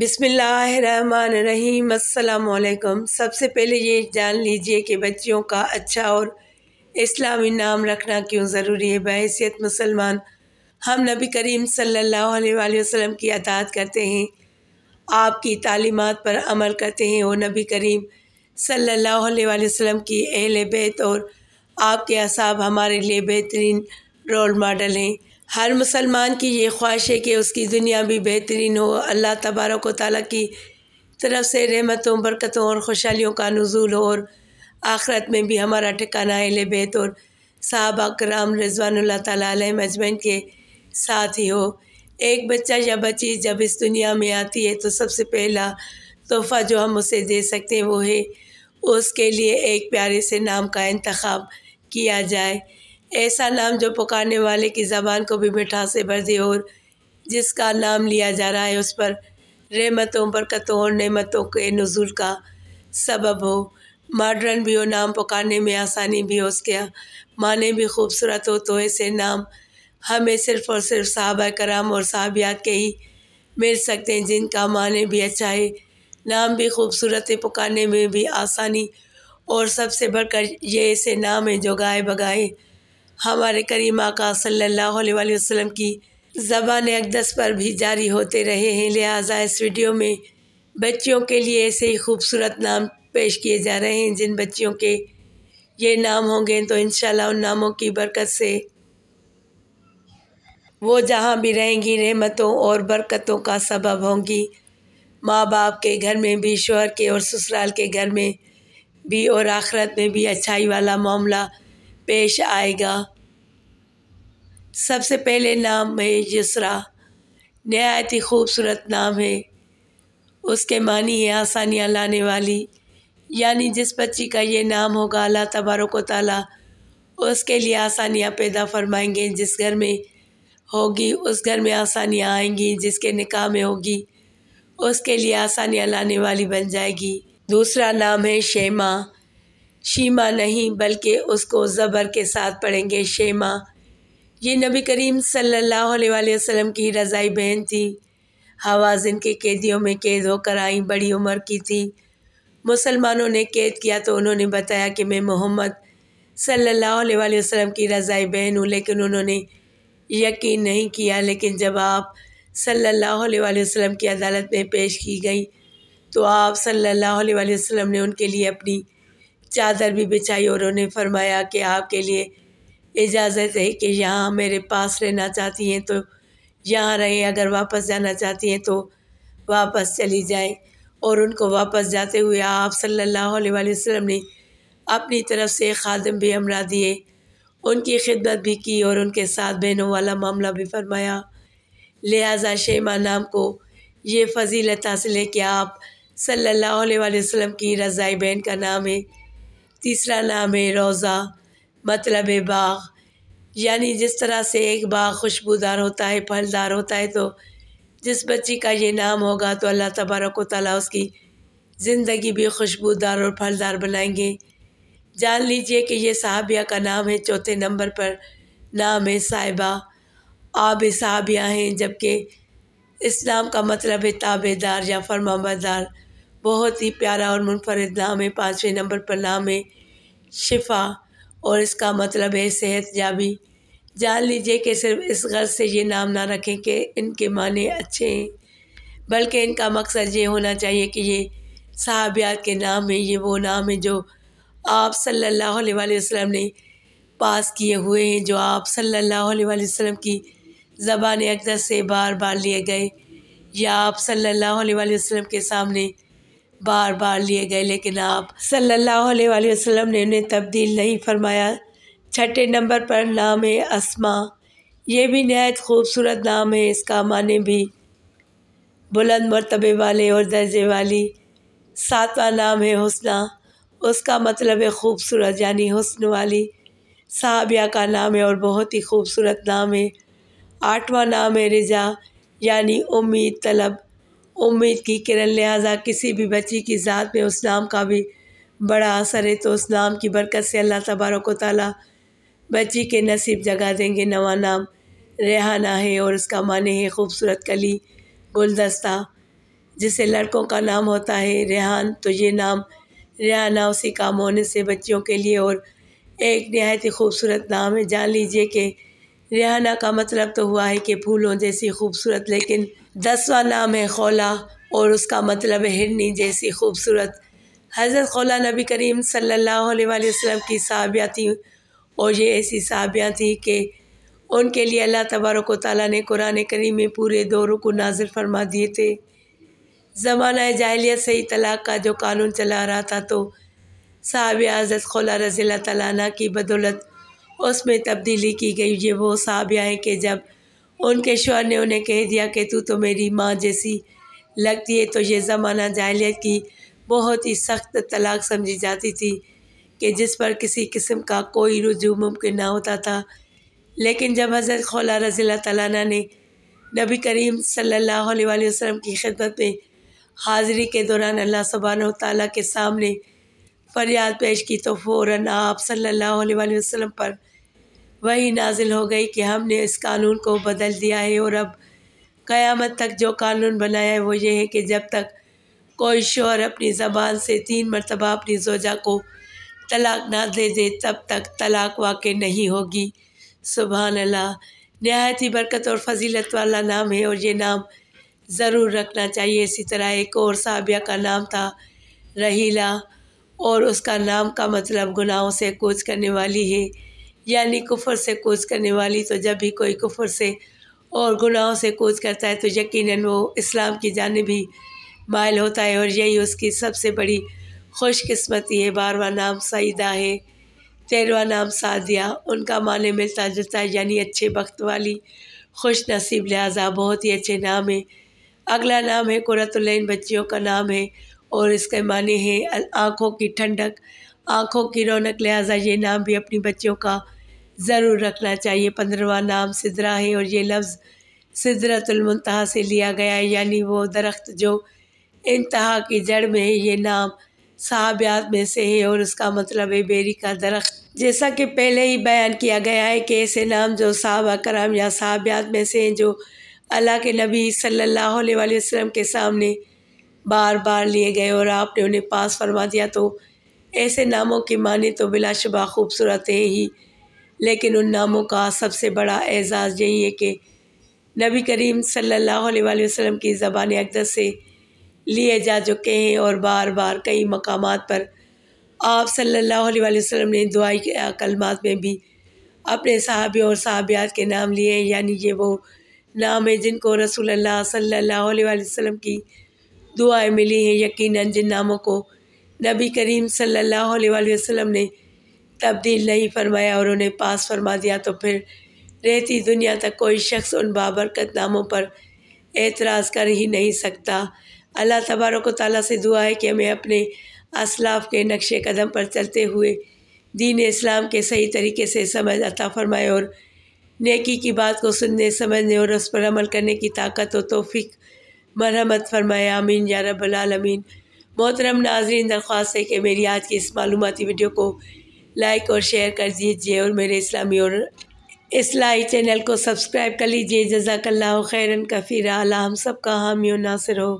बिसमीम अल्लाम सबसे पहले ये जान लीजिए कि बच्चियों का अच्छा और इस्लामी नाम रखना क्यों ज़रूरी है बहसीत मुसलमान हम नबी करीम सल्लल्लाहु अलैहि वसल्लम की अदात करते हैं आपकी तालीमत पर अमल करते हैं और नबी करीम सल्लल्लाहु अलैहि वसल्लम की अहल बैत और आपके असाब हमारे लिए बेहतरीन रोल मॉडल हैं हर मुसलमान की ये ख्वाहिश है कि उसकी दुनिया भी बेहतरीन हो अल्लाह तबारक ताली की तरफ से रहमतों बरकतों और खुशहालियों का नजूल हो और आखरत में भी हमारा ठिकाना अहल बेत और साहबा कराम रजवान ताली मजमैन के साथ ही हो एक बच्चा या बच्ची जब इस दुनिया में आती है तो सबसे पहला तोहफ़ा जो हम उसे दे सकते हैं वो है उसके लिए एक प्यारे से नाम का इंतखब किया जाए ऐसा नाम जो पुकारने वाले की ज़बान को भी मिठास से भर दे और जिसका नाम लिया जा रहा है उस पर रहमतों बरकतों और नमतों के नज़ुल का सबब हो मॉडर्न भी हो नाम पुकारने में आसानी भी हो उसके माने भी खूबसूरत हो तो ऐसे नाम हमें सिर्फ़ और सिर्फ साहब कराम और साहबियात के ही मिल सकते हैं जिनका माने भी अच्छा है नाम भी खूबसूरत है पुकारने में भी आसानी और सबसे बढ़कर ये ऐसे नाम हैं जो गाए बगाए हमारे करीमा का सल्लल्लाहु अलैहि वसल्लम की ज़बान अकदस पर भी जारी होते रहे हैं लिहाजा इस वीडियो में बच्चियों के लिए ऐसे ही खूबसूरत नाम पेश किए जा रहे हैं जिन बच्चियों के ये नाम होंगे तो इन उन नामों की बरकत से वो जहाँ भी रहेंगी रहमतों और बरकतों का सबब होंगी माँ बाप के घर में भी शोहर के और ससुराल के घर में भी और आखरत में भी अच्छाई वाला मामला पेश आएगा सबसे पहले नाम है यसरा नहायत ही खूबसूरत नाम है उसके मानी है आसानियाँ लाने वाली यानी जिस बच्ची का ये नाम होगा अल्लाह तबारक ताली उसके लिए आसानियाँ पैदा फरमाएंगे जिस घर में होगी उस घर में आसानियाँ आएंगी जिसके निकाह में होगी उसके लिए आसानियाँ लाने वाली बन जाएगी दूसरा नाम है शेमा शीमा नहीं बल्कि उसको ज़बर के साथ पढ़ेंगे शेमा ये नबी करीम सल्लल्लाहु अलैहि वसल्लम की रज़ाई बहन थी हवा जिनके कैदियों में कैद होकर आई बड़ी उम्र की थी मुसलमानों ने कैद किया तो उन्होंने बताया कि मैं मोहम्मद सल्लल्लाहु अलैहि वसल्लम की रज़ाई बहन हूँ लेकिन उन्होंने यकीन नहीं किया लेकिन जब आप सल्लल्लाहु अलैहि वसल्लम की अदालत में पेश की गई तो आप सल्लल्लाहु अलैहि वसल्लम ने उनके लिए अपनी चादर भी बिछाई और उन्हें फरमाया कि आपके लिए इजाज़त है कि यहाँ मेरे पास रहना चाहती हैं तो यहाँ रहें अगर वापस जाना चाहती हैं तो वापस चली जाएं और उनको वापस जाते हुए आप सल्लल्लाहु अलैहि वसल्लम ने अपनी तरफ से खादम भी हमरा दिए उनकी खिदमत भी की और उनके साथ बहनों वाला मामला भी फरमाया लिहाजा शेमा नाम को ये फजीलत हासिल है कि आप सल्लल्लाहु अलैहि वसल्लम की रज़ाई बहन का नाम है तीसरा नाम है रोज़ा मतलब है बाग यानी जिस तरह से एक बाग खुशबूदार होता है फलदार होता है तो जिस बच्ची का ये नाम होगा तो अल्लाह तबारक ताली उसकी ज़िंदगी भी खुशबूदार और फलदार बनाएंगे जान लीजिए कि यह साहबिया का नाम है चौथे नंबर पर नाम है साहिबा आब साहबिया हैं जबकि इस नाम का मतलब है ताबेदार या फरमाबरदार बहुत ही प्यारा और मुनफरद नाम है पाँचवें नंबर पर नाम है शिफा और इसका मतलब है सेहत जाबी जान लीजिए कि सिर्फ इस गर्ज से ये नाम ना रखें कि इनके माने अच्छे हैं बल्कि इनका मकसद ये होना चाहिए कि ये साहबियात के नाम है ये वो नाम है जो आप सल्लल्लाहु अलैहि वसल्लम ने पास किए हुए हैं जो आप सल्लल्लाहु अलैहि वसल्लम की ज़बान अकदस से बार बार लिए गए या आप सल्लल्लाहु अलैहि वसल्लम के सामने बार बार लिए गए लेकिन आप सल्लल्लाहु अलैहि वसल्लम ने उन्हें तब्दील नहीं फरमाया छठे नंबर पर नाम है असमा ये भी नहायत खूबसूरत नाम है इसका माने भी बुलंद मरतबे वाले और दर्जे वाली सातवां नाम है हुसना उसका मतलब है खूबसूरत यानी हुस्न वाली साहबिया का नाम है और बहुत ही खूबसूरत नाम है आठवां नाम है रिजा यानी उम्मीद तलब उम्मीद की किरण लिहाजा किसी भी बच्ची की ज़ात में उस नाम का भी बड़ा असर है तो उस नाम की बरकत से अल्लाह तबारक ताली बच्ची के नसीब जगा देंगे नवा नाम रेहाना है और उसका मान है खूबसूरत कली गुलदस्ता जिसे लड़कों का नाम होता है रेहान तो ये नाम रेहाना उसी काम होने से बच्चियों के लिए और एक नहायत ही खूबसूरत नाम है जान लीजिए कि रिहाना का मतलब तो हुआ है कि फूलों जैसी खूबसूरत लेकिन दसवा नाम है खौला और उसका मतलब हिरनी जैसी खूबसूरत हज़रत खौला नबी करीम सल्लल्लाहु अलैहि वसल्लम की साहबिया थी और ये ऐसी सहाबियाँ थी कि उनके लिए अल्लाह तबारक ताली ने कुरान करीम में पूरे दौरों को नाजिल फरमा दिए थे ज़माना जाहलीत से ही तलाक़ का जो कानून चला रहा था तो साहब हज़रत खौला रज़ी तला की बदौलत उसमें तब्दीली की गई ये वो साहबिया हैं कि जब उनके शोर ने उन्हें कह दिया कि तू तो मेरी माँ जैसी लगती है तो ये ज़माना जाहलीत की बहुत ही सख्त तलाक समझी जाती थी कि जिस पर किसी किस्म का कोई रुजू मुमकिन ना होता था लेकिन जब हज़रत खौला रजी तैना ने नबी करीम सल्लल्लाहु अलैहि वसल्लम की खिदमत में हाज़िरी के दौरान अल्लाह सुबहान ताली के सामने फरियाद पेश की तो फ़ौर आप सल्लल्लाहु अलैहि वसल्लम पर वही नाजिल हो गई कि हमने इस कानून को बदल दिया है और अब क़यामत तक जो कानून बनाया है वो ये है कि जब तक कोई शोर अपनी ज़बान से तीन मरतबा अपनी जोजा को तलाक ना दे दे तब तक तलाक वाक़ नहीं होगी सुबह अल्लाह नहायत ही बरकत और फजीलत वाला नाम है और ये नाम ज़रूर रखना चाहिए इसी तरह एक और साबिया का नाम था रहीला और उसका नाम का मतलब गुनाहों से कूच करने वाली है यानी कुफर से कूच करने वाली तो जब भी कोई कुफर से और गुनाहों से कूच करता है तो यकीनन वो इस्लाम की जाने भी मायल होता है और यही उसकी सबसे बड़ी खुशकस्मती है बारवा नाम सईदा है तेरवा नाम सादिया उनका माने मिलता जुलता है यानी अच्छे वक्त वाली खुश नसीब लिहाजा बहुत ही अच्छे नाम है अगला नाम है कुरतुल्लैन बच्चियों का नाम है और इसके माने हैं आँखों की ठंडक आँखों की रौनक लिहाजा ये नाम भी अपनी बच्चों का ज़रूर रखना चाहिए पंद्रवा नाम सिदरा है और ये लफ्ज़ सिदरतुलमतहा से लिया गया है यानी वो दरख्त जो इंतहा की जड़ में है ये नाम साहबियात में से है और उसका मतलब है बेरी का दरख्त जैसा कि पहले ही बयान किया गया है कि ऐसे नाम जो साहब कराम या साहबियात में से हैं जो अल्लाह के नबी सल्ला वसम के सामने बार बार लिए गए और आपने उन्हें पास फरमा दिया तो ऐसे नामों की माने तो बिलाशुबा खूबसूरत है ही लेकिन उन नामों का सबसे बड़ा एज़ाज़ यही है कि नबी करीम सल्लल्लाहु अलैहि वसल्लम की ज़बान अकदस से लिए जा चुके हैं और बार बार कई मकाम पर आप सल्लल्लाहु अलैहि वसल्लम ने दुआई कलमात में भी अपने साहब और सहाबियात के नाम लिए यानी ये वो नाम है जिनको रसूल अल्लाह सल्लल्लाहु अलैहि वसल्लम की दुआएं मिली हैं यकीनन जिन नामों को नबी करीम सल्लल्लाहु अलैहि वसल्लम ने तब्दील नहीं फरमाया और उन्हें पास फरमा दिया तो फिर रहती दुनिया तक कोई शख्स उन बाबरकत नामों पर एतराज़ कर ही नहीं सकता अल्लाह तबारक ताली से दुआ है कि हमें अपने असलाफ के नक्श कदम पर चलते हुए दीन इस्लाम के सही तरीके से समझ अता फरमाए और नेकी की बात को सुनने समझने और उस पर अमल करने की ताकत व तोफ़ी मरहमत फरमाए आमीन या रबालमीन मोहतरम नाजरीन दरख्वास्त है कि मेरी आज की इस मालूमती वीडियो को लाइक और शेयर कर दीजिए और मेरे इस्लामी और इसलाई चैनल को सब्सक्राइब कर लीजिए जजाकल्ला खैरन कफ़ीरा अल्लाह हम सब का हामी नासिर हो